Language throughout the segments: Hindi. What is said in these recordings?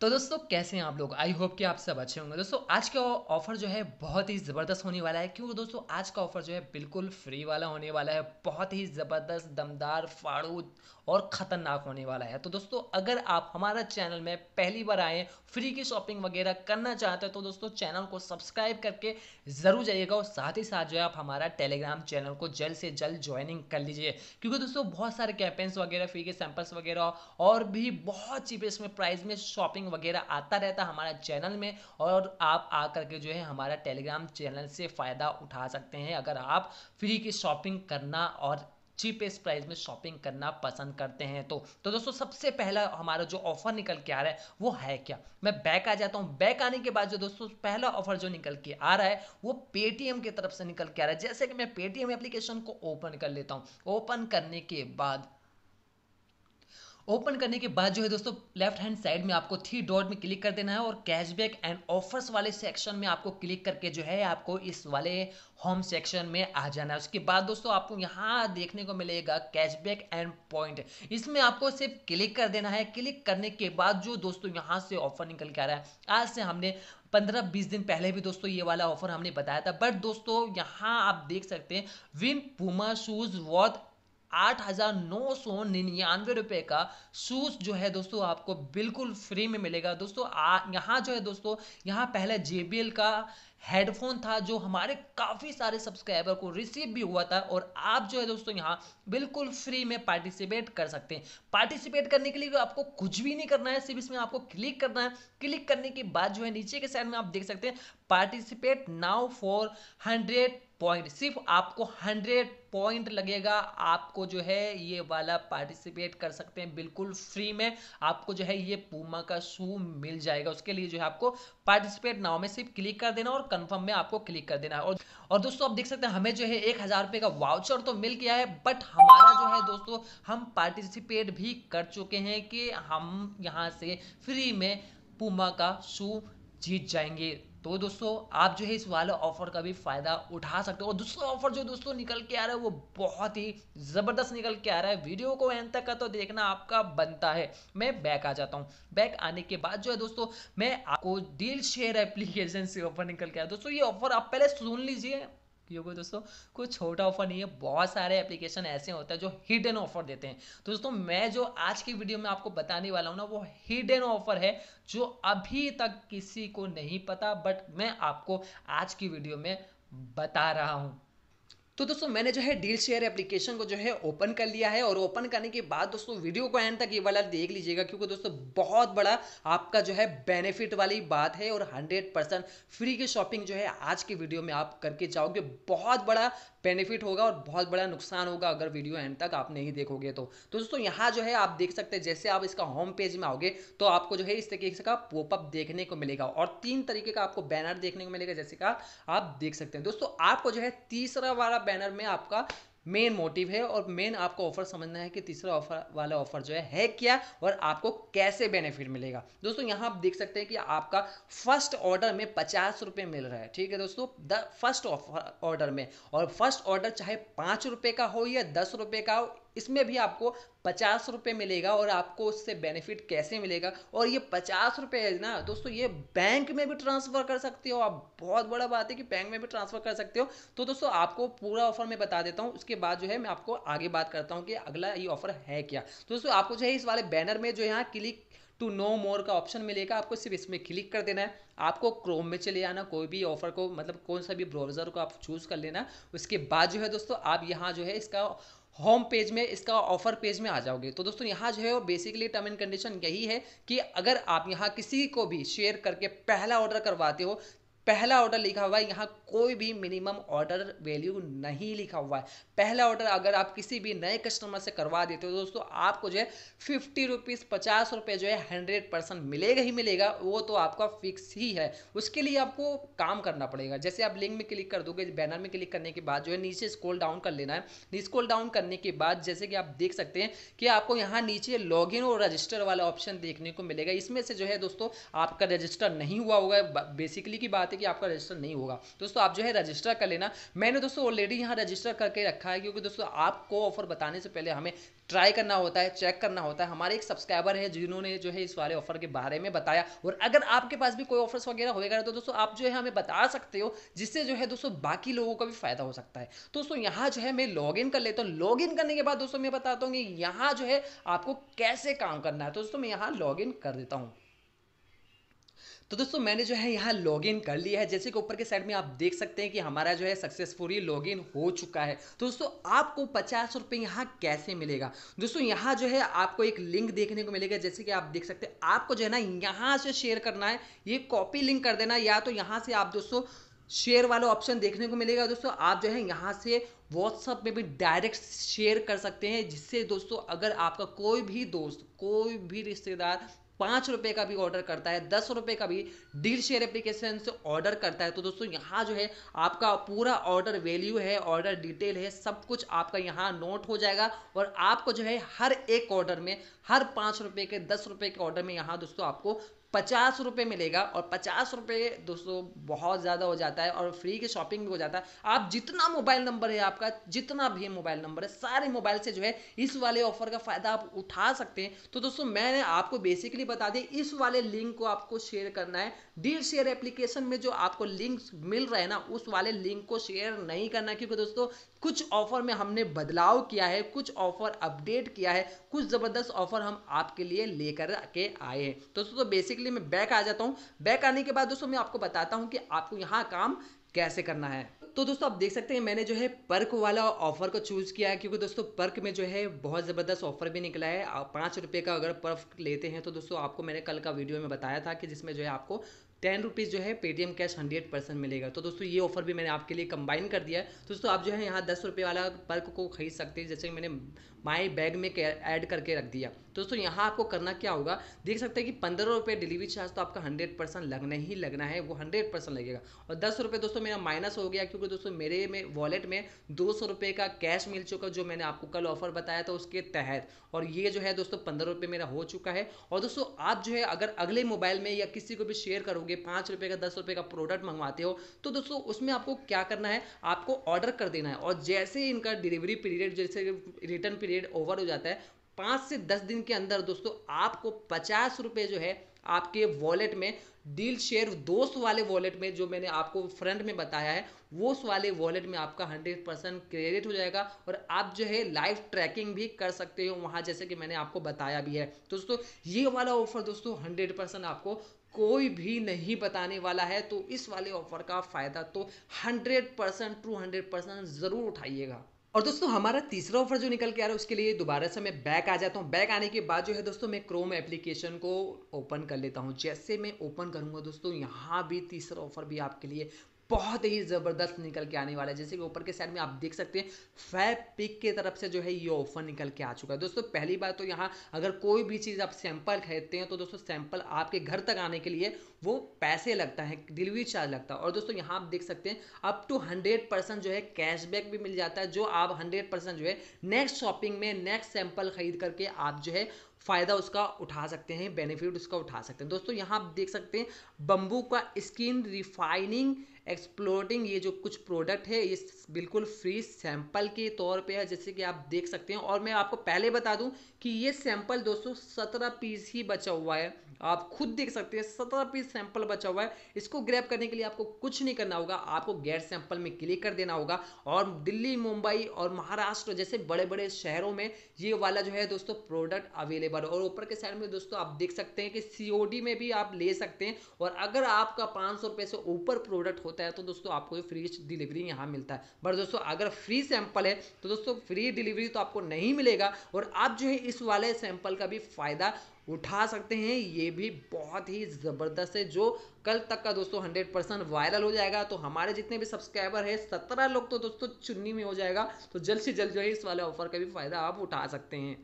तो दोस्तों कैसे हैं आप लोग आई होप कि आप सब अच्छे होंगे दोस्तों आज का ऑफर जो है बहुत ही ज़बरदस्त होने वाला है क्योंकि दोस्तों आज का ऑफर जो है बिल्कुल फ्री वाला होने वाला है बहुत ही ज़बरदस्त दमदार फाड़ूद और ख़तरनाक होने वाला है तो दोस्तों अगर आप हमारा चैनल में पहली बार आए फ्री की शॉपिंग वगैरह करना चाहते हो तो दोस्तों चैनल को सब्सक्राइब करके ज़रूर जाइएगा और साथ ही साथ जो है आप हमारा टेलीग्राम चैनल को जल्द से जल्द ज्वाइनिंग कर लीजिए क्योंकि दोस्तों बहुत सारे कैंपेन्स वगैरह फ्री के सैम्पल्स वगैरह और भी बहुत चीपेस्ट में प्राइस में शॉपिंग ब्लॉगिंग वगैरह आता रहता हमारे चैनल में और आप आकर के जो है हमारा टेलीग्राम चैनल से फ़ायदा उठा सकते हैं अगर आप फ्री की शॉपिंग करना और चीपेस्ट प्राइस में शॉपिंग करना पसंद करते हैं तो तो दोस्तों सबसे पहला हमारा जो ऑफर निकल के आ रहा है वो है क्या मैं बैक आ जाता हूँ बैक आने के बाद जो दोस्तों पहला ऑफर जो निकल के आ रहा है वो पेटीएम की तरफ से निकल के आ रहा है जैसे कि मैं पेटीएम एप्लीकेशन को ओपन कर लेता हूँ ओपन करने के बाद ओपन करने के बाद जो है दोस्तों लेफ्ट हैंड साइड में आपको थ्री डॉट में क्लिक कर देना है और कैशबैक एंड ऑफर्स वाले सेक्शन में आपको क्लिक करके जो है आपको इस वाले होम सेक्शन में आ जाना है उसके बाद दोस्तों आपको यहाँ देखने को मिलेगा कैशबैक एंड पॉइंट इसमें आपको सिर्फ क्लिक कर देना है क्लिक करने के बाद जो दोस्तों यहाँ से ऑफर निकल के आ रहा है आज से हमने पंद्रह बीस दिन पहले भी दोस्तों ये वाला ऑफर हमने बताया था बट दोस्तों यहाँ आप देख सकते हैं विन पुमा शूज वॉथ आठ हज़ार नौ सौ निन्यानवे का शूज़ जो है दोस्तों आपको बिल्कुल फ्री में मिलेगा दोस्तों यहाँ जो है दोस्तों यहाँ पहले जे का हेडफोन था जो हमारे काफ़ी सारे सब्सक्राइबर को रिसीव भी हुआ था और आप जो है दोस्तों यहाँ बिल्कुल फ्री में पार्टिसिपेट कर सकते हैं पार्टिसिपेट करने के लिए आपको कुछ भी नहीं करना है सिर्फ इसमें आपको क्लिक करना है क्लिक करने के बाद जो है नीचे के साइड में आप देख सकते हैं participate now for hundred point सिर्फ आपको हंड्रेड पॉइंट लगेगा आपको जो है ये वाला पार्टिसिपेट कर सकते हैं बिल्कुल फ्री में आपको जो है ये पूमा का शू मिल जाएगा उसके लिए जो है आपको पार्टिसिपेट नाव में सिर्फ क्लिक कर देना और कंफर्म में आपको क्लिक कर देना है और, और दोस्तों आप देख सकते हैं हमें जो है एक हज़ार रुपये का वाउचर तो मिल गया है बट हमारा जो है दोस्तों हम पार्टिसिपेट भी कर चुके हैं कि हम यहाँ से फ्री में पूमा का शू जीत जाएंगे तो दोस्तों आप जो है इस वाले ऑफर का भी फ़ायदा उठा सकते हो और दूसरा ऑफर जो दोस्तों निकल के आ रहा है वो बहुत ही ज़बरदस्त निकल के आ रहा है वीडियो को एंड तक का तो देखना आपका बनता है मैं बैक आ जाता हूँ बैक आने के बाद जो है दोस्तों मैं आपको डील शेयर एप्लीकेशन से ऑफर निकल के आया दोस्तों ये ऑफर आप पहले सुन लीजिए क्योंकि दोस्तों कोई छोटा ऑफर नहीं है बहुत सारे एप्लीकेशन ऐसे होते हैं जो हिडन ऑफर देते हैं दोस्तों मैं जो आज की वीडियो में आपको बताने वाला हूँ ना वो हिडन ऑफर है जो अभी तक किसी को नहीं पता बट मैं आपको आज की वीडियो में बता रहा हूँ तो दोस्तों मैंने जो है डील शेयर एप्लीकेशन को जो है ओपन कर लिया है और ओपन करने के बाद दोस्तों वीडियो को एंड तक ये वाला देख लीजिएगा क्योंकि दोस्तों बहुत बड़ा आपका जो है बेनिफिट वाली बात है और हंड्रेड परसेंट फ्री की शॉपिंग जो है आज की वीडियो में आप करके जाओगे बहुत बड़ा बेनिफिट होगा और बहुत बड़ा नुकसान होगा अगर वीडियो एंड तक आप नहीं देखोगे तो, तो दोस्तों यहाँ जो है आप देख सकते हैं जैसे आप इसका होम पेज में आओगे तो आपको जो है इस तरीके का पोपअप देखने को मिलेगा और तीन तरीके का आपको बैनर देखने को मिलेगा जैसे का आप देख सकते हैं दोस्तों आपको जो है तीसरा वाला बैनर में आपका मेन मोटिव है और मेन आपको ऑफर समझना है कि तीसरा ऑफर वाला ऑफर जो है, है क्या और आपको कैसे बेनिफिट मिलेगा दोस्तों यहाँ आप देख सकते हैं कि आपका फर्स्ट ऑर्डर में पचास रुपये मिल रहा है ठीक है दोस्तों द फर्स्ट ऑर्डर में और फर्स्ट ऑर्डर चाहे पाँच रुपये का हो या दस रुपये का हो इसमें भी आपको पचास रुपये मिलेगा और आपको उससे बेनिफिट कैसे मिलेगा और ये पचास रुपये है ना दोस्तों ये बैंक में भी ट्रांसफ़र कर सकते हो आप बहुत बड़ा बात है कि बैंक में भी ट्रांसफ़र कर सकते हो तो दोस्तों आपको पूरा ऑफर मैं बता देता हूँ उसके बाद जो है मैं आपको आगे बात करता हूँ कि अगला ये ऑफर है क्या तो दोस्तों आपको जो है इस वाले बैनर में जो है क्लिक टू नो मोर का ऑप्शन मिलेगा आपको सिर्फ इसमें क्लिक कर देना है आपको क्रोम में चले आना कोई भी ऑफर को मतलब कौन सा भी ब्राउज़र को आप चूज़ कर लेना उसके बाद जो है दोस्तों आप यहाँ जो है इसका होम पेज में इसका ऑफर पेज में आ जाओगे तो दोस्तों यहाँ जो है वो बेसिकली टर्म एंड कंडीशन यही है कि अगर आप यहाँ किसी को भी शेयर करके पहला ऑर्डर करवाते हो पहला ऑर्डर लिखा हुआ है यहाँ कोई भी मिनिमम ऑर्डर वैल्यू नहीं लिखा हुआ है पहला ऑर्डर अगर आप किसी भी नए कस्टमर से करवा देते हो दोस्तों आपको जो है फिफ्टी रुपीज़ पचास रुपये जो है हंड्रेड परसेंट मिलेगा ही मिलेगा वो तो आपका फिक्स ही है उसके लिए आपको काम करना पड़ेगा जैसे आप लिंक में क्लिक कर दोगे बैनर में क्लिक करने के बाद जो है नीचे स्कोल डाउन कर लेना है स्कोल डाउन करने के बाद जैसे कि आप देख सकते हैं कि आपको यहाँ नीचे लॉग और रजिस्टर वाला ऑप्शन देखने को मिलेगा इसमें से जो है दोस्तों आपका रजिस्टर नहीं हुआ होगा बेसिकली की बात है है कि आपका रजिस्टर नहीं होगा दोस्तों आप जो है रजिस्टर कर लेना मैंने दोस्तों ऑलरेडी यहाँ रजिस्टर करके रखा है क्योंकि दोस्तों आपको ऑफर बताने से पहले हमें ट्राई करना होता है चेक करना होता है हमारे एक सब्सक्राइबर है जिन्होंने जो है इस वाले ऑफर के बारे में बताया और अगर आपके पास भी कोई ऑफर्स वगैरह होएगा तो दोस्तों आप जो है हमें बता सकते हो जिससे जो है दोस्तों बाकी लोगों का भी फायदा हो सकता है दोस्तों यहाँ जो है मैं लॉग कर लेता हूँ लॉग करने के बाद दोस्तों मैं बताता हूँ कि यहाँ जो है आपको कैसे काम करना है तो दोस्तों मैं यहाँ लॉग कर देता हूँ तो दोस्तों मैंने जो है यहाँ लॉगिन कर लिया है जैसे कि ऊपर के साइड में आप देख सकते हैं कि हमारा जो है सक्सेसफुली लॉगिन हो चुका है तो दोस्तों आपको पचास रुपये यहाँ कैसे मिलेगा दोस्तों यहाँ जो है आपको एक लिंक देखने को मिलेगा जैसे कि आप देख सकते हैं आपको जो है ना यहाँ से शेयर करना है ये कॉपी लिंक कर देना या तो यहाँ से आप दोस्तों शेयर वाला ऑप्शन देखने को मिलेगा दोस्तों आप जो है यहाँ से व्हाट्सअप में भी डायरेक्ट शेयर कर सकते हैं जिससे दोस्तों अगर आपका कोई भी दोस्त कोई भी रिश्तेदार पाँच रुपए का भी ऑर्डर करता है दस रुपए का भी डील शेयर एप्लीकेशन से ऑर्डर करता है तो दोस्तों यहाँ जो है आपका पूरा ऑर्डर वैल्यू है ऑर्डर डिटेल है सब कुछ आपका यहाँ नोट हो जाएगा और आपको जो है हर एक ऑर्डर में हर पाँच रुपए के दस रुपए के ऑर्डर में यहाँ दोस्तों आपको पचास रुपये मिलेगा और पचास रुपये दोस्तों बहुत ज़्यादा हो जाता है और फ्री की शॉपिंग भी हो जाता है आप जितना मोबाइल नंबर है आपका जितना भी मोबाइल नंबर है सारे मोबाइल से जो है इस वाले ऑफर का फ़ायदा आप उठा सकते हैं तो दोस्तों मैंने आपको बेसिकली बता दी इस वाले लिंक को आपको शेयर करना है डील शेयर एप्लीकेशन में जो आपको लिंक मिल रहा है ना उस वाले लिंक को शेयर नहीं करना क्योंकि दोस्तों कुछ ऑफर में हमने बदलाव किया है कुछ ऑफर अपडेट किया है कुछ ज़बरदस्त ऑफर हम आपके लिए लेकर के आए हैं तो दोस्तों तो बेसिकली लिए मैं बैक आ जाता हूँ बैक आने के बाद दोस्तों मैं आपको बताता हूँ कि आपको यहाँ काम कैसे करना है तो दोस्तों आप देख सकते हैं मैंने जो है पर्क वाला ऑफर को चूज़ किया है क्योंकि दोस्तों पर्क में जो है बहुत ज़बरदस्त ऑफर भी निकला है आप पाँच रुपये का अगर पर्क लेते हैं तो दोस्तों आपको मैंने कल का वीडियो में बताया था कि जिसमें जो है आपको टेन रुपीज़ जो है पेटीएम कैश हंड्रेड परसेंट मिलेगा तो दोस्तों ये ऑफर भी मैंने आपके लिए कंबाइन कर दिया है तो दोस्तों आप जो है यहाँ दस रुपये वाला पर्क को खरीद सकते हैं जैसे मैंने माई बैग में ऐड करके रख दिया तो दोस्तों यहाँ आपको करना क्या होगा देख सकते हैं कि पंद्रह रुपये डिलीवरी चार्ज तो आपका हंड्रेड परसेंट लगना ही लगना है वो हंड्रेड परसेंट लगेगा और दस रुपये दोस्तों मेरा माइनस हो गया क्योंकि दोस्तों मेरे में वॉलेट में दो सौ रुपये का कैश मिल चुका जो मैंने आपको कल ऑफर बताया था उसके तहत और ये जो है दोस्तों पंद्रह रुपये मेरा हो चुका है और दोस्तों आप जो है अगर अगले मोबाइल में या किसी को भी शेयर करोगे होंगे पाँच रुपये का दस रुपये का प्रोडक्ट मंगवाते हो तो दोस्तों उसमें आपको क्या करना है आपको ऑर्डर कर देना है और जैसे इनका डिलीवरी पीरियड जैसे रिटर्न पीरियड ओवर हो जाता है पाँच से दस दिन के अंदर दोस्तों आपको पचास रुपये जो है आपके वॉलेट में डील शेयर दोस्त वाले वॉलेट में जो मैंने आपको फ्रंट में बताया है वो वाले वॉलेट में आपका 100 परसेंट क्रेडिट हो जाएगा और आप जो है लाइव ट्रैकिंग भी कर सकते हो वहाँ जैसे कि मैंने आपको बताया भी है दोस्तों ये वाला ऑफर दोस्तों 100 परसेंट आपको कोई भी नहीं बताने वाला है तो इस वाले ऑफर का फ़ायदा तो परसेंट टू हंड्रेड परसेंट ज़रूर उठाइएगा और दोस्तों हमारा तीसरा ऑफर जो निकल के आ रहा है उसके लिए दोबारा से मैं बैक आ जाता हूँ बैक आने के बाद जो है दोस्तों मैं क्रोम एप्लीकेशन को ओपन कर लेता हूँ जैसे मैं ओपन करूँगा दोस्तों यहाँ भी तीसरा ऑफर भी आपके लिए बहुत ही ज़बरदस्त निकल के आने वाला है जैसे कि ऊपर के साइड में आप देख सकते हैं फैब पिक के तरफ से जो है ये ऑफर निकल के आ चुका है दोस्तों पहली बार तो यहाँ अगर कोई भी चीज़ आप सैंपल खरीदते हैं तो दोस्तों सैंपल आपके घर तक आने के लिए वो पैसे लगता है डिलीवरी चार्ज लगता है और दोस्तों यहाँ आप देख सकते हैं अप टू हंड्रेड परसेंट जो है कैशबैक भी मिल जाता है जो आप हंड्रेड परसेंट जो है नेक्स्ट शॉपिंग में नेक्स्ट सैंपल खरीद करके आप जो है फ़ायदा उसका उठा सकते हैं बेनिफिट उसका उठा सकते हैं दोस्तों यहाँ आप देख सकते हैं बम्बू का स्किन रिफाइनिंग एक्सप्लोरिंग ये जो कुछ प्रोडक्ट है ये बिल्कुल फ्री सैंपल के तौर पे है जैसे कि आप देख सकते हैं और मैं आपको पहले बता दूं कि ये सैंपल दोस्तों सत्रह पीस ही बचा हुआ है आप खुद देख सकते हैं सत्रह पीस सैंपल बचा हुआ है इसको ग्रैप करने के लिए आपको कुछ नहीं करना होगा आपको गैर सैंपल में क्लिक कर देना होगा और दिल्ली मुंबई और महाराष्ट्र जैसे बड़े बड़े शहरों में ये वाला जो है दोस्तों प्रोडक्ट अवेलेबल और ऊपर के साइड में दोस्तों आप देख सकते हैं कि सी में भी आप ले सकते हैं और अगर आपका पाँच सौ से ऊपर प्रोडक्ट होता है तो दोस्तों आपको फ्री डिलीवरी यहाँ मिलता है बट दोस्तों अगर फ्री सैंपल है तो दोस्तों फ्री डिलीवरी तो आपको नहीं मिलेगा और आप जो है इस वाले सैंपल का भी फायदा उठा सकते हैं ये भी बहुत ही ज़बरदस्त है जो कल तक का दोस्तों हंड्रेड परसेंट वायरल हो जाएगा तो हमारे जितने भी सब्सक्राइबर है सत्रह लोग तो दोस्तों चुन्नी में हो जाएगा तो जल्द से जल्द जो है इस वाले ऑफर का भी फ़ायदा आप उठा सकते हैं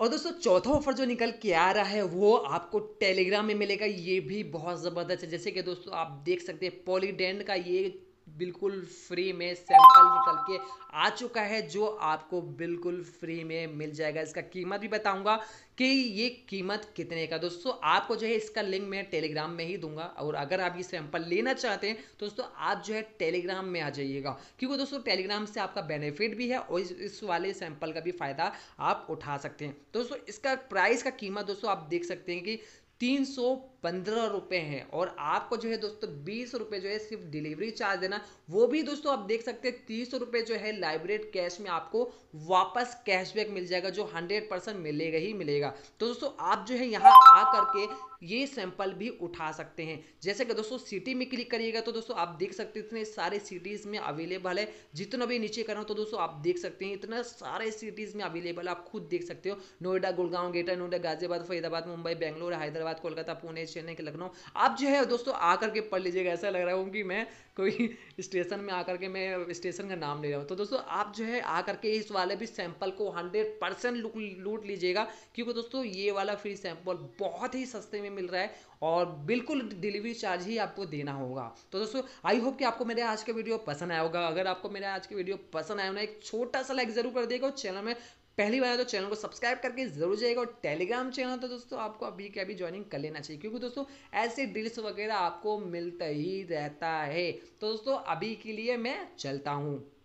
और दोस्तों चौथा ऑफर जो निकल के आ रहा है वो आपको टेलीग्राम में मिलेगा ये भी बहुत ज़बरदस्त है जैसे कि दोस्तों आप देख सकते हैं पॉलीडेंट का ये बिल्कुल फ्री में सैंपल निकल के आ चुका है जो आपको बिल्कुल फ्री में मिल जाएगा इसका कीमत भी बताऊंगा कि ये कीमत कितने का दोस्तों आपको जो है इसका लिंक मैं टेलीग्राम में ही दूंगा और अगर आप ये सैंपल लेना चाहते हैं तो दोस्तों आप जो है टेलीग्राम में आ जाइएगा क्योंकि दोस्तों टेलीग्राम से आपका बेनिफिट भी है और इस, वाले सैंपल का भी फ़ायदा आप उठा सकते हैं दोस्तों इसका प्राइस का कीमत दोस्तों आप देख सकते हैं कि तीन सौ पंद्रह रुपये हैं और आपको जो है दोस्तों बीस रुपये जो है सिर्फ डिलीवरी चार्ज देना वो भी दोस्तों आप देख सकते हैं तीस रुपये जो है लाइब्रेट कैश में आपको वापस कैशबैक मिल जाएगा जो हंड्रेड परसेंट मिलेगा ही मिलेगा तो दोस्तों आप जो है यहाँ आ करके ये सैंपल भी उठा सकते हैं जैसे कि दोस्तों सिटी में क्लिक करिएगा तो दोस्तों आप देख सकते हैं इतने सारे सिटीज़ में अवेलेबल है जितना भी नीचे कर तो दोस्तों आप देख सकते हैं इतना सारे सिटीज़ में अवेलेबल आप खुद देख सकते हो नोएडा गुड़गांव गेटर नोएडा गाजियाबाद फरीदाबाद मुंबई बेंगलोर हैदराबाद कोलकाता पुणे चेन्नई के लखनऊ आप जो है दोस्तों आकर के पढ़ लीजिएगा ऐसा लग रहा हूँ कि मैं कोई स्टेशन में आकर के मैं स्टेशन का नाम ले रहा हूँ तो दोस्तों आप जो है आकर के इस वाले भी सैंपल को हंड्रेड परसेंट लूट लीजिएगा क्योंकि दोस्तों ये वाला फ्री सैंपल बहुत ही सस्ते में मिल रहा है और बिल्कुल डिलीवरी चार्ज ही आपको देना होगा तो दोस्तों आई होप कि आपको मेरे आज के वीडियो पसंद आया होगा अगर आपको मेरे आज के वीडियो पसंद आया ना एक छोटा सा लाइक जरूर कर देगा और चैनल में पहली बार तो चैनल को सब्सक्राइब करके जरूर जाएगा और टेलीग्राम चैनल तो दोस्तों आपको अभी के अभी ज्वाइनिंग कर लेना चाहिए क्योंकि दोस्तों ऐसे डील्स वगैरह आपको मिलता ही रहता है तो दोस्तों अभी के लिए मैं चलता हूँ